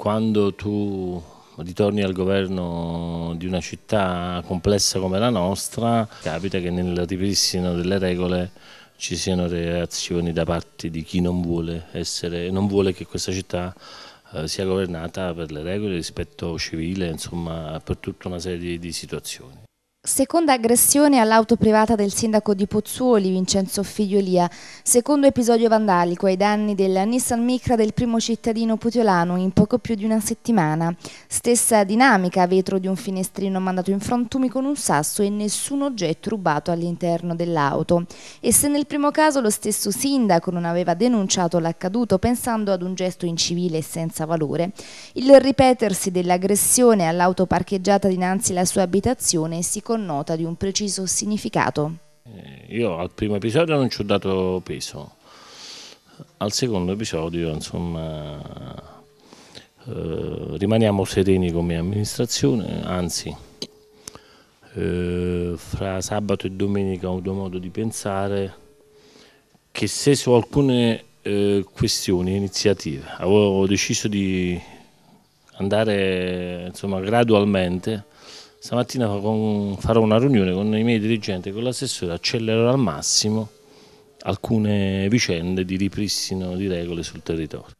quando tu ritorni al governo di una città complessa come la nostra, capita che nel ripristino delle regole ci siano reazioni da parte di chi non vuole, essere, non vuole che questa città eh, sia governata per le regole, rispetto civile, insomma per tutta una serie di situazioni. Seconda aggressione all'auto privata del sindaco di Pozzuoli, Vincenzo Figliolia. Secondo episodio vandalico ai danni della Nissan Micra del primo cittadino putiolano in poco più di una settimana. Stessa dinamica, vetro di un finestrino mandato in frantumi con un sasso e nessun oggetto rubato all'interno dell'auto. E se nel primo caso lo stesso sindaco non aveva denunciato l'accaduto pensando ad un gesto incivile e senza valore, il ripetersi dell'aggressione all'auto parcheggiata dinanzi alla sua abitazione si connota di un preciso significato. Eh, io al primo episodio non ci ho dato peso, al secondo episodio insomma eh, rimaniamo sereni come amministrazione, anzi eh, fra sabato e domenica ho avuto modo di pensare che se su alcune eh, questioni iniziative avevo deciso di andare insomma, gradualmente Stamattina farò una riunione con i miei dirigenti e con l'assessore, accelererò al massimo alcune vicende di ripristino di regole sul territorio.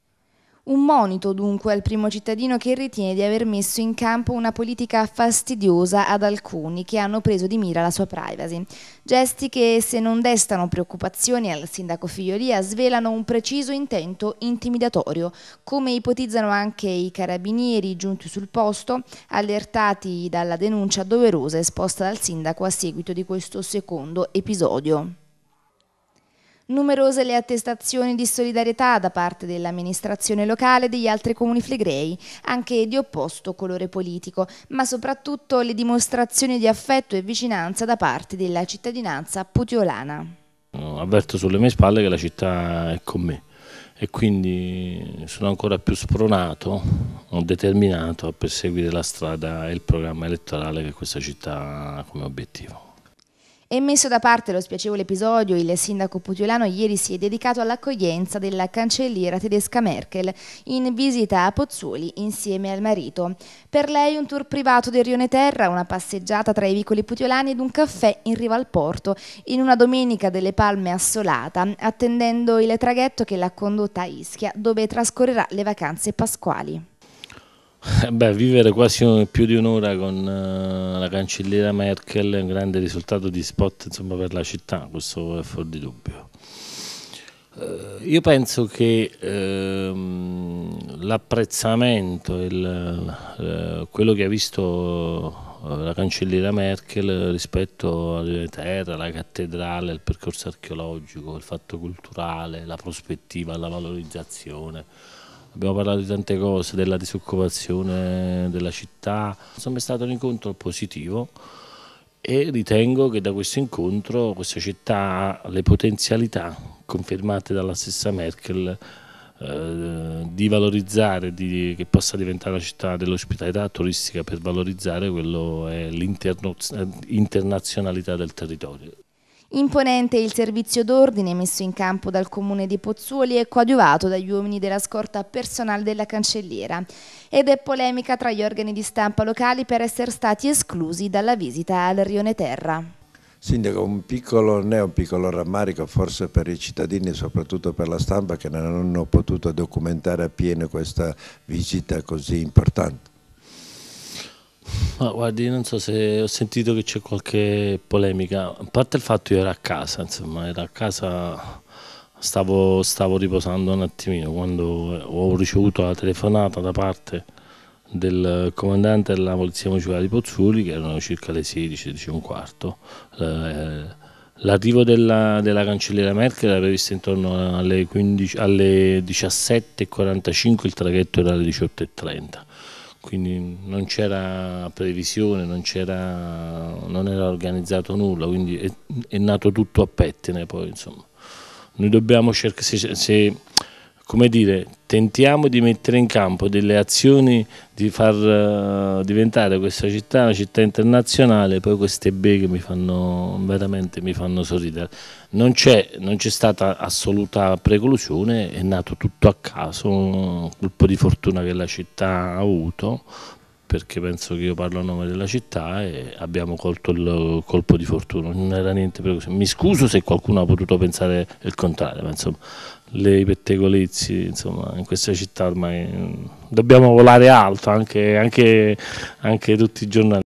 Un monito dunque al primo cittadino che ritiene di aver messo in campo una politica fastidiosa ad alcuni che hanno preso di mira la sua privacy. Gesti che se non destano preoccupazioni al sindaco Figliolia svelano un preciso intento intimidatorio, come ipotizzano anche i carabinieri giunti sul posto, allertati dalla denuncia doverosa esposta dal sindaco a seguito di questo secondo episodio. Numerose le attestazioni di solidarietà da parte dell'amministrazione locale e degli altri comuni flegrei, anche di opposto colore politico, ma soprattutto le dimostrazioni di affetto e vicinanza da parte della cittadinanza putiolana. Avverto sulle mie spalle che la città è con me e quindi sono ancora più spronato, determinato a perseguire la strada e il programma elettorale che questa città ha come obiettivo. E messo da parte lo spiacevole episodio, il sindaco putiolano ieri si è dedicato all'accoglienza della cancelliera tedesca Merkel in visita a Pozzuoli insieme al marito. Per lei un tour privato del Rione Terra, una passeggiata tra i vicoli putiolani ed un caffè in riva al porto, in una domenica delle palme assolata, attendendo il traghetto che l'ha condotta a Ischia, dove trascorrerà le vacanze pasquali. Eh, beh, vivere quasi più di un'ora con eh, la cancelliera Merkel è un grande risultato di spot insomma, per la città, questo è fuori di dubbio. Eh, io penso che ehm, l'apprezzamento, eh, quello che ha visto la cancelliera Merkel rispetto alle terre, alla cattedrale, al percorso archeologico, il fatto culturale, la prospettiva, la valorizzazione abbiamo parlato di tante cose, della disoccupazione della città, insomma è stato un incontro positivo e ritengo che da questo incontro questa città ha le potenzialità confermate dalla stessa Merkel eh, di valorizzare, di, che possa diventare una città dell'ospitalità turistica per valorizzare quello è l'internazionalità eh, del territorio. Imponente il servizio d'ordine messo in campo dal comune di Pozzuoli e coadiuvato dagli uomini della scorta personale della cancelliera ed è polemica tra gli organi di stampa locali per essere stati esclusi dalla visita al Rione Terra. Sindaco, un piccolo, ne un piccolo rammarico forse per i cittadini, e soprattutto per la stampa che non hanno potuto documentare appieno questa visita così importante. Ma guardi, non so se ho sentito che c'è qualche polemica, a parte il fatto che ero a casa, insomma, ero a casa, stavo, stavo riposando un attimino quando ho ricevuto la telefonata da parte del comandante della Polizia Municipale di Pozzuli, che erano circa le 16, 16 un quarto. Eh, l'arrivo della, della, cancelliera Merkel era previsto intorno alle, alle 17.45, il traghetto era alle 18.30 quindi non c'era previsione, non, era, non era organizzato nulla, quindi è, è, nato tutto a pettine poi insomma. Noi dobbiamo cercare, se, se come dire, tentiamo di mettere in campo delle azioni di far eh, diventare questa città una città internazionale, poi queste beghe mi fanno veramente mi fanno sorridere. Non c'è, stata assoluta preclusione, è nato tutto a caso, un colpo di fortuna che la città ha avuto, perché penso che io parlo a nome della città e abbiamo colto il colpo di fortuna, non era niente per così. Mi scuso se qualcuno ha potuto pensare il contrario, ma insomma, le pettegolezzi, insomma, in questa città ormai mm, dobbiamo volare alto, anche, anche, anche tutti i giornali.